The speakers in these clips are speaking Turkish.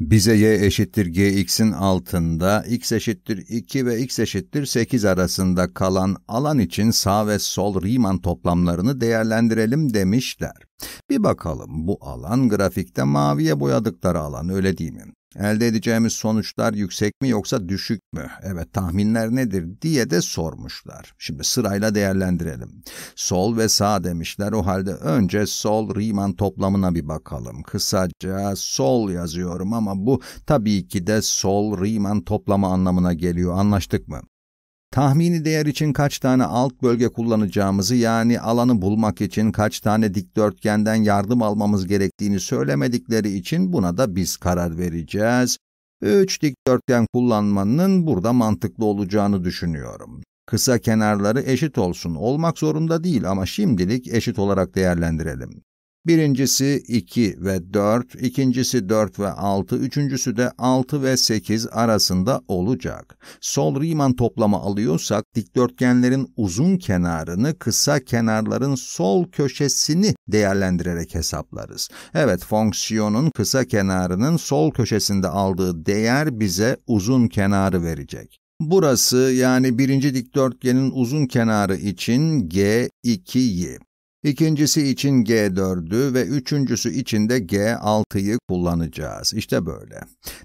Bize y eşittir gx'in altında, x eşittir 2 ve x eşittir 8 arasında kalan alan için sağ ve sol Riemann toplamlarını değerlendirelim demişler. Bir bakalım bu alan grafikte maviye boyadıkları alan öyle değil mi? Elde edeceğimiz sonuçlar yüksek mi yoksa düşük mü? Evet tahminler nedir diye de sormuşlar. Şimdi sırayla değerlendirelim. Sol ve sağ demişler o halde önce sol Riemann toplamına bir bakalım. Kısaca sol yazıyorum ama bu tabii ki de sol Riemann toplama anlamına geliyor anlaştık mı? Tahmini değer için kaç tane alt bölge kullanacağımızı yani alanı bulmak için kaç tane dikdörtgenden yardım almamız gerektiğini söylemedikleri için buna da biz karar vereceğiz. 3 dikdörtgen kullanmanın burada mantıklı olacağını düşünüyorum. Kısa kenarları eşit olsun olmak zorunda değil ama şimdilik eşit olarak değerlendirelim. Birincisi 2 ve 4, ikincisi 4 ve 6, üçüncüsü de 6 ve 8 arasında olacak. Sol Riemann toplama alıyorsak dikdörtgenlerin uzun kenarını kısa kenarların sol köşesini değerlendirerek hesaplarız. Evet fonksiyonun kısa kenarının sol köşesinde aldığı değer bize uzun kenarı verecek. Burası yani birinci dikdörtgenin uzun kenarı için G2'yi, İkincisi için G4'ü ve üçüncüsü için de G6'yı kullanacağız. İşte böyle.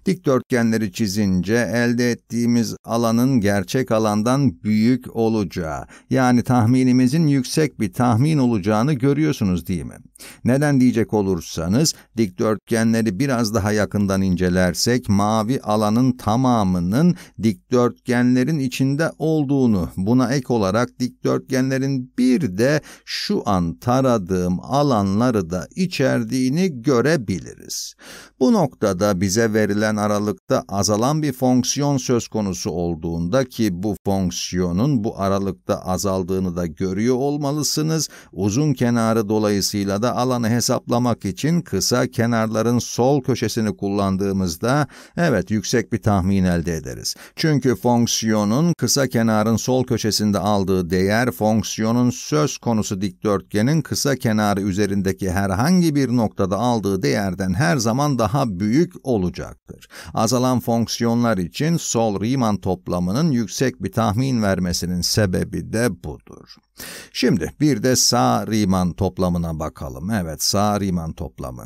Dikdörtgenleri çizince elde ettiğimiz alanın gerçek alandan büyük olacağı, yani tahminimizin yüksek bir tahmin olacağını görüyorsunuz değil mi? Neden diyecek olursanız, dikdörtgenleri biraz daha yakından incelersek, mavi alanın tamamının dikdörtgenlerin içinde olduğunu, buna ek olarak dikdörtgenlerin bir de şu an taradığım alanları da içerdiğini görebiliriz. Bu noktada bize verilen aralıkta azalan bir fonksiyon söz konusu olduğunda ki bu fonksiyonun bu aralıkta azaldığını da görüyor olmalısınız. Uzun kenarı dolayısıyla da alanı hesaplamak için kısa kenarların sol köşesini kullandığımızda evet yüksek bir tahmin elde ederiz. Çünkü fonksiyonun kısa kenarın sol köşesinde aldığı değer fonksiyonun söz konusu dikdörtgen üçgenin kısa kenarı üzerindeki herhangi bir noktada aldığı değerden her zaman daha büyük olacaktır. Azalan fonksiyonlar için Sol-Riemann toplamının yüksek bir tahmin vermesinin sebebi de budur. Şimdi bir de sağ Riemann toplamına bakalım. Evet, sağ Riemann toplamı.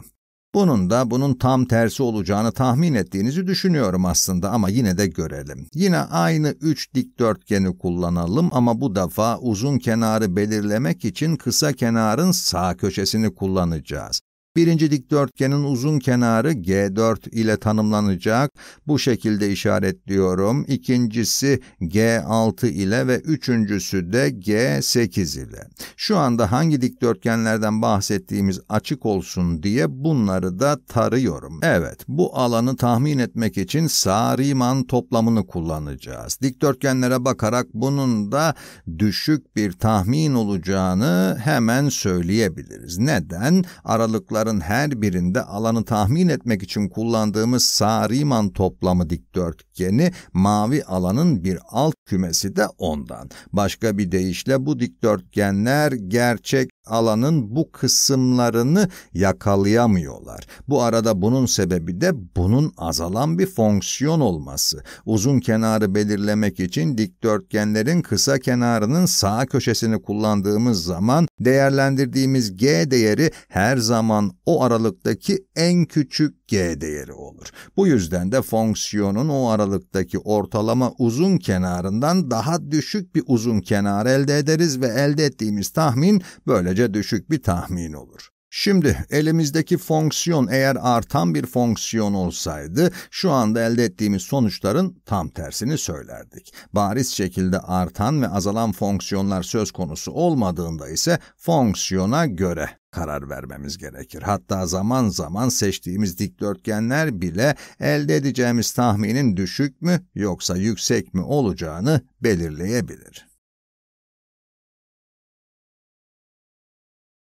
Bunun da bunun tam tersi olacağını tahmin ettiğinizi düşünüyorum aslında ama yine de görelim. Yine aynı üç dikdörtgeni kullanalım ama bu defa uzun kenarı belirlemek için kısa kenarın sağ köşesini kullanacağız. Birinci dikdörtgenin uzun kenarı G4 ile tanımlanacak. Bu şekilde işaretliyorum. İkincisi G6 ile ve üçüncüsü de G8 ile. Şu anda hangi dikdörtgenlerden bahsettiğimiz açık olsun diye bunları da tarıyorum. Evet, bu alanı tahmin etmek için Sariman toplamını kullanacağız. Dikdörtgenlere bakarak bunun da düşük bir tahmin olacağını hemen söyleyebiliriz. Neden? Aralıklar noktaların her birinde alanı tahmin etmek için kullandığımız Sariman toplamı dikdörtgeni mavi alanın bir alt kümesi de ondan. Başka bir deyişle bu dikdörtgenler gerçek alanın bu kısımlarını yakalayamıyorlar. Bu arada bunun sebebi de bunun azalan bir fonksiyon olması. Uzun kenarı belirlemek için dikdörtgenlerin kısa kenarının sağ köşesini kullandığımız zaman değerlendirdiğimiz g değeri her zaman o aralıktaki en küçük g değeri olur. Bu yüzden de fonksiyonun o aralıktaki ortalama uzun kenarından daha düşük bir uzun kenar elde ederiz ve elde ettiğimiz tahmin böylece düşük bir tahmin olur. Şimdi elimizdeki fonksiyon eğer artan bir fonksiyon olsaydı şu anda elde ettiğimiz sonuçların tam tersini söylerdik. Bariz şekilde artan ve azalan fonksiyonlar söz konusu olmadığında ise fonksiyona göre karar vermemiz gerekir. Hatta zaman zaman seçtiğimiz dikdörtgenler bile elde edeceğimiz tahminin düşük mü yoksa yüksek mi olacağını belirleyebilir.